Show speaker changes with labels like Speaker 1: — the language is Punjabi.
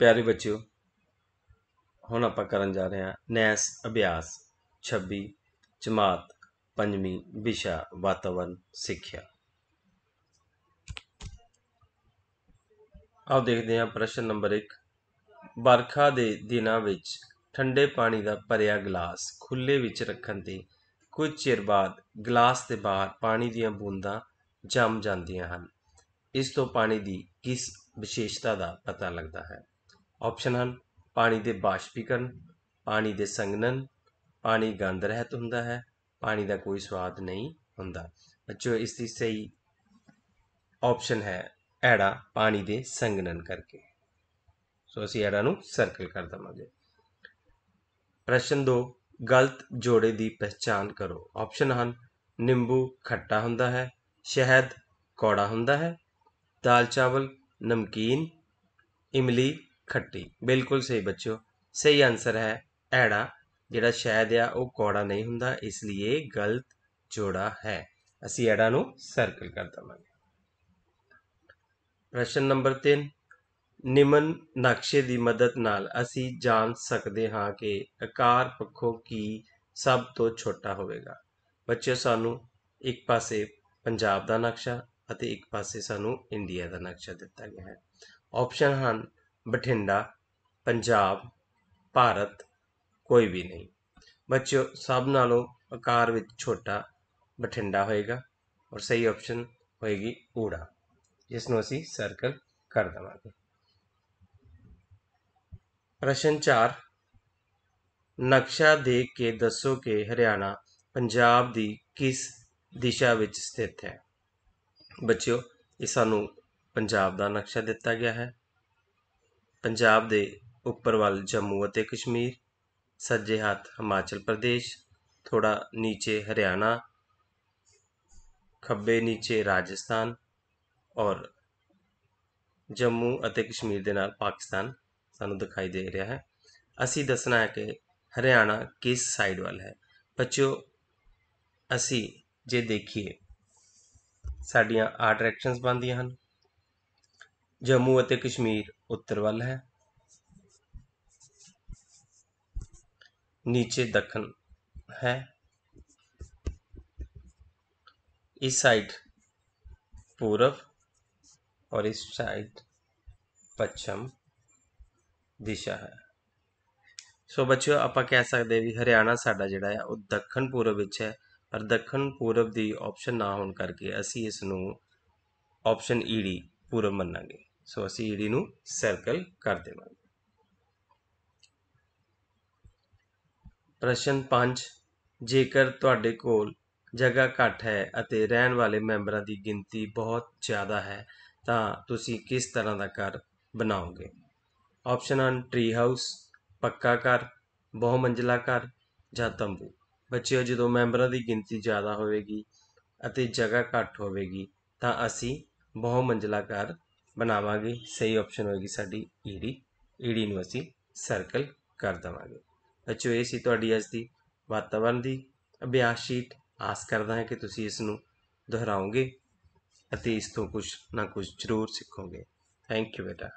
Speaker 1: ਪਿਆਰੇ ਬੱਚਿਓ ਹੁਣ ਆਪਾਂ ਕਰਨ ਜਾ ਰਹੇ ਹਾਂ ਨੈਸ ਅਭਿਆਸ 26 ਜਮਾਤ 5ਵੀਂ ਵਿਸ਼ਾ ਵਾਤਾਵਰਨ ਸਿੱਖਿਆ ਆਓ ਦੇਖਦੇ ਹਾਂ ਪ੍ਰਸ਼ਨ ਨੰਬਰ 1 ਬਰਖਾ ਦੇ ਦਿਨਾਂ ਵਿੱਚ ਠੰਡੇ ਪਾਣੀ ਦਾ ਭਰਿਆ ਗਲਾਸ ਖੁੱਲੇ ਵਿੱਚ ਰੱਖਣ ਤੇ ਕੁਝ ਚਿਰ ਬਾਅਦ ਗਲਾਸ ਦੇ ਬਾਹਰ ਪਾਣੀ ਦੀਆਂ ਬੂੰਦਾਂ ਜੰਮ ਜਾਂਦੀਆਂ ਹਨ ਇਸ ਤੋਂ ਪਾਣੀ ਦੀ ਕਿਸ ਵਿਸ਼ੇਸ਼ਤਾ ਦਾ ਪਤਾ ਲੱਗਦਾ ਹੈ ਆਪਸ਼ਨ ਹਨ ਪਾਣੀ ਦੇ ਬਾਸ਼ਪੀਕਰਨ ਪਾਣੀ ਦੇ ਸੰਗਨਨ ਪਾਣੀ ਗੰਧ ਰਹਿਤ ਹੁੰਦਾ ਹੈ ਪਾਣੀ ਦਾ ਕੋਈ ਸਵਾਦ ਨਹੀਂ ਹੁੰਦਾ ਬੱਚੋ ਇਸ ਦੀ ਸਹੀ ਆਪਸ਼ਨ ਹੈ ਐੜਾ ਪਾਣੀ ਦੇ ਸੰਗਨਨ ਕਰਕੇ ਸੋ ਅਸੀਂ ਐੜਾ ਨੂੰ ਸਰਕਲ ਕਰ ਦਵਾਂਗੇ ਪ੍ਰਸ਼ਨ 2 ਗਲਤ ਜੋੜੇ ਦੀ ਪਛਾਣ ਕਰੋ ਆਪਸ਼ਨ ਹਨ ਨਿੰਬੂ ਖੱਟਾ ਹੁੰਦਾ ਹੈ ਸ਼ਹਿਦ ਕੌੜਾ ਹੁੰਦਾ ਹੈ ਦਾਲ ਚਾਵਲ ਨਮਕੀਨ ਇਮਲੀ ਖੱਟੀ ਬਿਲਕੁਲ ਸਹੀ ਬੱਚਿਓ ਸਹੀ ਆਨਸਰ ਹੈ ਐੜਾ ਜਿਹੜਾ ਸ਼ਹਿਦ ਆ ਉਹ ਕੌੜਾ ਨਹੀਂ ਹੁੰਦਾ ਇਸ ਲਈ ਇਹ ਗਲਤ ਜੋੜਾ ਹੈ ਅਸੀਂ ਐੜਾ ਨੂੰ ਸਰਕਲ ਕਰ ਦਵਾਂਗੇ ਪ੍ਰਸ਼ਨ ਨੰਬਰ 3 ਨਿਮਨ ਨਕਸ਼ੇ ਦੀ ਮਦਦ ਨਾਲ ਅਸੀਂ ਜਾਣ ਸਕਦੇ ਹਾਂ ਕਿ ਆਕਾਰ ਪੱਖੋਂ ਕੀ ਸਭ ਤੋਂ ਛੋਟਾ ਹੋਵੇਗਾ ਬੱਚਿਓ ਸਾਨੂੰ ਇੱਕ ਪਾਸੇ ਪੰਜਾਬ ਦਾ ਨਕਸ਼ਾ ਅਤੇ ਇੱਕ ਪਾਸੇ ਸਾਨੂੰ ਇੰਡੀਆ ਦਾ ਨਕਸ਼ਾ ਦਿੱਤਾ ਗਿਆ ਹੈ ਆਪਸ਼ਨ ਹਨ ਬਠਿੰਡਾ ਪੰਜਾਬ ਭਾਰਤ ਕੋਈ ਵੀ ਨਹੀਂ ਬੱਚਿਓ ਸਭ ਨਾਲੋਂ ਆਕਾਰ ਵਿੱਚ ਛੋਟਾ ਬਠਿੰਡਾ ਹੋਏਗਾ ਔਰ ਸਹੀ ਆਪਸ਼ਨ ਹੋਏਗੀ ਊੜਾ ਜਿਸ ਨੂੰ ਅਸੀਂ ਸਰਕਲ ਕਰ ਦਵਾਂਗੇ ਪ੍ਰਸ਼ਨ 4 ਨਕਸ਼ਾ ਦੇਖ ਕੇ ਦੱਸੋ ਕਿ ਹਰਿਆਣਾ ਪੰਜਾਬ ਦੀ ਕਿਸ ਦਿਸ਼ਾ ਵਿੱਚ ਸਥਿਤ ਹੈ ਬੱਚਿਓ ਇਹ ਸਾਨੂੰ ਪੰਜਾਬ ਦਾ ਨਕਸ਼ਾ ਦਿੱਤਾ ਗਿਆ ਹੈ ਪੰਜਾਬ ਦੇ ਉੱਪਰ ਵੱਲ ਜੰਮੂ ਅਤੇ ਕਸ਼ਮੀਰ ਸੱਜੇ ਹੱਥ ਹਿਮਾਚਲ ਪ੍ਰਦੇਸ਼ ਥੋੜਾ ਨੀਚੇ ਹਰਿਆਣਾ ਖੱਬੇ ਨੀਚੇ ਰਾਜਸਥਾਨ ਔਰ ਜੰਮੂ ਅਤੇ ਕਸ਼ਮੀਰ ਦੇ ਨਾਲ ਪਾਕਿਸਤਾਨ ਸਾਨੂੰ ਦਿਖਾਈ ਦੇ ਰਿਹਾ ਹੈ ਅਸੀਂ ਦੱਸਣਾ ਹੈ ਕਿ ਹਰਿਆਣਾ ਕਿਸ ਸਾਈਡ ਵੱਲ ਹੈ ਬੱਚਿਓ ਅਸੀਂ ਜੇ ਦੇਖੀਏ ਸਾਡੀਆਂ ਆਹ ਡਾਇਰੈਕਸ਼ਨਸ ਬਣਦੀਆਂ ਹਨ ਜੰਮੂ ਅਤੇ ਕਸ਼ਮੀਰ ਉੱਤਰ ਵੱਲ ਹੈ ਨੀਚੇ ਦੱਖਣ ਹੈ ਇਸ ਸਾਈਡ ਪੂਰਬ ਔਰ ਇਸ ਸਾਈਡ ਪੱਛਮ ਦਿਸ਼ਾ ਹੈ ਸੋ ਬੱਚਿਓ ਆਪਾਂ ਕਹਿ ਸਕਦੇ ਵੀ ਹਰਿਆਣਾ ਸਾਡਾ ਜਿਹੜਾ ਹੈ ਉਹ ਦੱਖਣ ਪੂਰਬ ਵਿੱਚ ਹੈ ਪਰ ਦੱਖਣ ਪੂਰਬ ਦੀ ਆਪਸ਼ਨ ਨਾ ਹੋਣ ਕਰਕੇ ਅਸੀਂ ਇਸ ਨੂੰ ਆਪਸ਼ਨ ਡੀ ਪੂਰਬ ਮੰਨਾਂਗੇ ਸੋ ਅਸੀਂ ਈਡੀ ਨੂੰ ਸਰਕਲ ਕਰ ਦੇਵਾਂਗੇ ਪ੍ਰਸ਼ਨ 5 ਜੇਕਰ ਤੁਹਾਡੇ ਕੋਲ ਜਗ੍ਹਾ ਘੱਟ ਹੈ ਅਤੇ ਰਹਿਣ ਵਾਲੇ ਮੈਂਬਰਾਂ ਦੀ ਗਿਣਤੀ ਬਹੁਤ ਜ਼ਿਆਦਾ ਹੈ ਤਾਂ ਤੁਸੀਂ ਕਿਸ ਤਰ੍ਹਾਂ ਦਾ ਘਰ ਬਣਾਓਗੇ ਆਪਸ਼ਨ ਹਨ ਟ੍ਰੀ ਹਾਊਸ ਪੱਕਾ ਘਰ ਬਹੁਮੰਜ਼ਲਾ ਘਰ ਜਾਂ ਤੰਬੂ ਬੱਚਿਓ ਜਦੋਂ ਮੈਂਬਰਾਂ ਦੀ ਗਿਣਤੀ ਜ਼ਿਆਦਾ ਹੋਵੇਗੀ ਅਤੇ ਜਗ੍ਹਾ ਘੱਟ ਹੋਵੇਗੀ ਤਾਂ ਅਸੀਂ ਬਹੁਮੰਜ਼ਲਾ ਘਰ ਬਣਾਵਾਂਗੇ ਸਹੀ ਆਪਸ਼ਨ ਹੋਏਗੀ ਸਾਡੀ ਈਡੀ ਈਡੀ ਨੂੰ ਅਸੀਂ ਸਰਕਲ ਕਰ ਦਵਾਂਗੇ ਬੱਚੋ ਇਹ ਸੀ ਤੁਹਾਡੀ ਅੱਜ ਦੀ ਵਾਤਾਵਰਣ ਦੀ ਅਭਿਆਸ ਸ਼ੀਟ ਆਸ ਕਰਦਾ ਹਾਂ ਕਿ ਤੁਸੀਂ ਇਸ ਨੂੰ ਦੁਹਰਾਓਗੇ ਅਤੇ ਇਸ ਤੋਂ ਕੁਝ ਨਾ ਕੁਝ ਜ਼ਰੂਰ ਸਿੱਖੋਗੇ ਥੈਂਕ ਯੂ ਬੇਟਾ